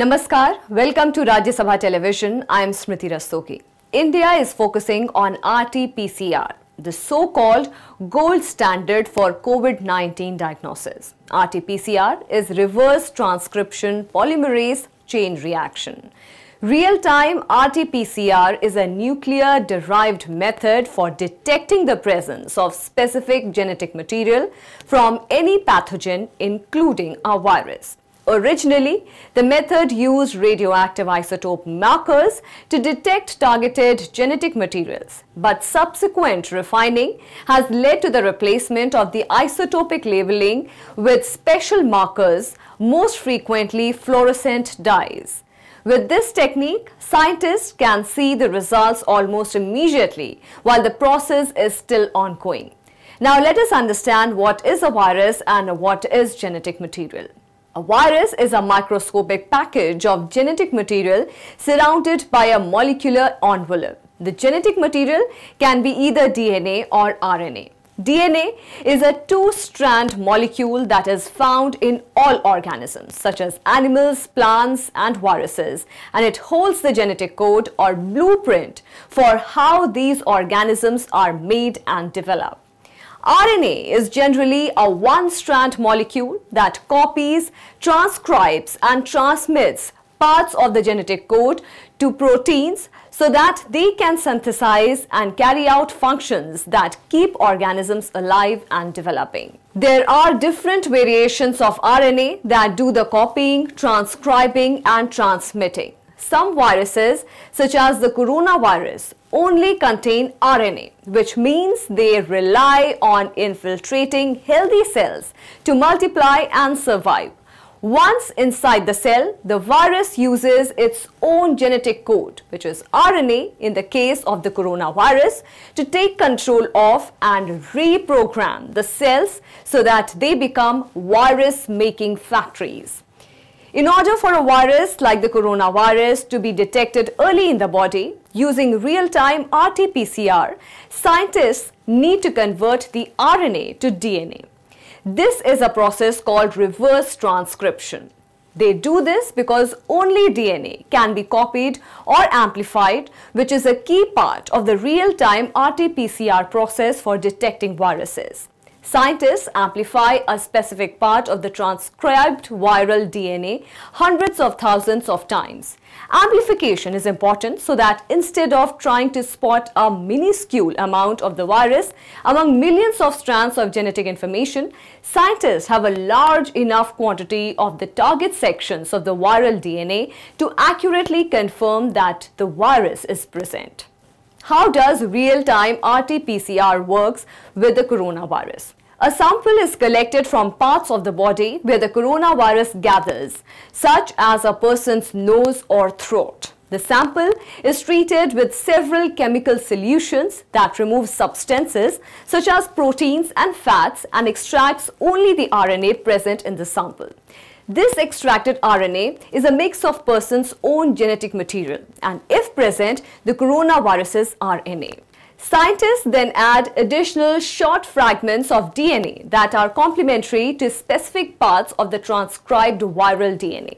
Namaskar, welcome to Rajya Sabha Television. I am Smriti Rastogi. India is focusing on RT-PCR, the so-called gold standard for COVID-19 diagnosis. RT-PCR is reverse transcription polymerase chain reaction. Real-time RT-PCR is a nuclear-derived method for detecting the presence of specific genetic material from any pathogen including a virus. Originally, the method used radioactive isotope markers to detect targeted genetic materials, but subsequent refining has led to the replacement of the isotopic labeling with special markers, most frequently fluorescent dyes. With this technique, scientists can see the results almost immediately while the process is still ongoing. Now let us understand what is a virus and what is genetic material. A virus is a microscopic package of genetic material surrounded by a molecular envelope. The genetic material can be either DNA or RNA. DNA is a two-strand molecule that is found in all organisms such as animals, plants and viruses and it holds the genetic code or blueprint for how these organisms are made and developed. RNA is generally a one-strand molecule that copies, transcribes and transmits parts of the genetic code to proteins so that they can synthesize and carry out functions that keep organisms alive and developing. There are different variations of RNA that do the copying, transcribing and transmitting. Some viruses, such as the coronavirus only contain RNA, which means they rely on infiltrating healthy cells to multiply and survive. Once inside the cell, the virus uses its own genetic code, which is RNA in the case of the coronavirus, to take control of and reprogram the cells so that they become virus-making factories. In order for a virus like the coronavirus to be detected early in the body, Using real-time RT-PCR, scientists need to convert the RNA to DNA. This is a process called reverse transcription. They do this because only DNA can be copied or amplified, which is a key part of the real-time RT-PCR process for detecting viruses. Scientists amplify a specific part of the transcribed viral DNA hundreds of thousands of times. Amplification is important so that instead of trying to spot a minuscule amount of the virus among millions of strands of genetic information, scientists have a large enough quantity of the target sections of the viral DNA to accurately confirm that the virus is present. How does real-time RT-PCR works with the coronavirus? A sample is collected from parts of the body where the coronavirus gathers, such as a person's nose or throat. The sample is treated with several chemical solutions that remove substances such as proteins and fats and extracts only the RNA present in the sample. This extracted RNA is a mix of person's own genetic material and if present, the coronavirus's RNA. Scientists then add additional short fragments of DNA that are complementary to specific parts of the transcribed viral DNA.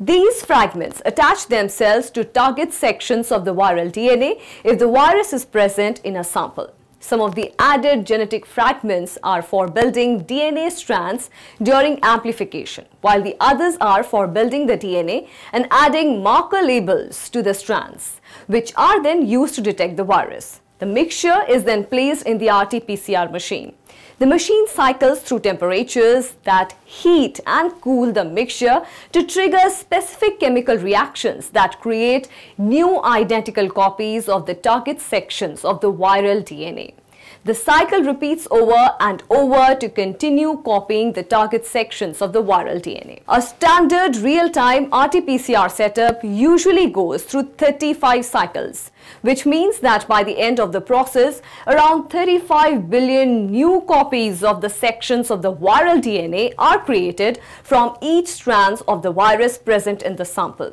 These fragments attach themselves to target sections of the viral DNA if the virus is present in a sample. Some of the added genetic fragments are for building DNA strands during amplification, while the others are for building the DNA and adding marker labels to the strands, which are then used to detect the virus. The mixture is then placed in the RT-PCR machine. The machine cycles through temperatures that heat and cool the mixture to trigger specific chemical reactions that create new identical copies of the target sections of the viral DNA. The cycle repeats over and over to continue copying the target sections of the viral DNA. A standard real-time RT-PCR setup usually goes through 35 cycles, which means that by the end of the process, around 35 billion new copies of the sections of the viral DNA are created from each strands of the virus present in the sample.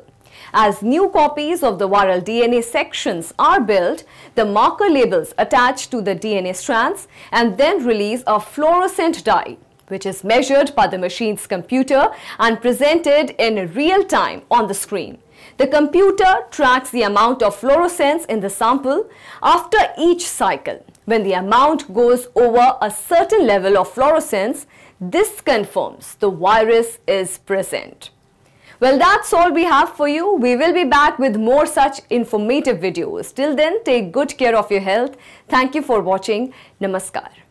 As new copies of the viral DNA sections are built, the marker labels attach to the DNA strands and then release a fluorescent dye which is measured by the machine's computer and presented in real time on the screen. The computer tracks the amount of fluorescence in the sample after each cycle. When the amount goes over a certain level of fluorescence, this confirms the virus is present. Well, that's all we have for you. We will be back with more such informative videos. Till then, take good care of your health. Thank you for watching. Namaskar.